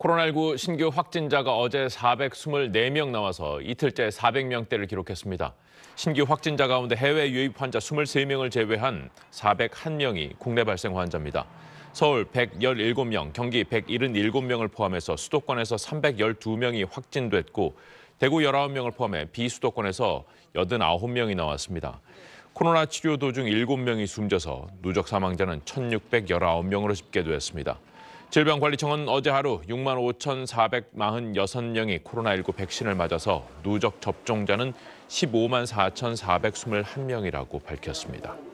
코로나19 신규 확진자가 어제 424명 나와서 이틀째 400명대를 기록했습니다. 신규 확진자 가운데 해외 유입 환자 23명을 제외한 401명이 국내 발생 환자입니다. 서울 117명, 경기 177명을 포함해서 수도권에서 312명이 확진됐고 대구 19명을 포함해 비수도권에서 89명이 나왔습니다. 코로나 치료 도중 7명이 숨져서 누적 사망자는 1,619명으로 집계됐습니다. 질병관리청은 어제 하루 6만 5,446명이 코로나19 백신을 맞아서 누적 접종자는 15만 4,421명이라고 밝혔습니다.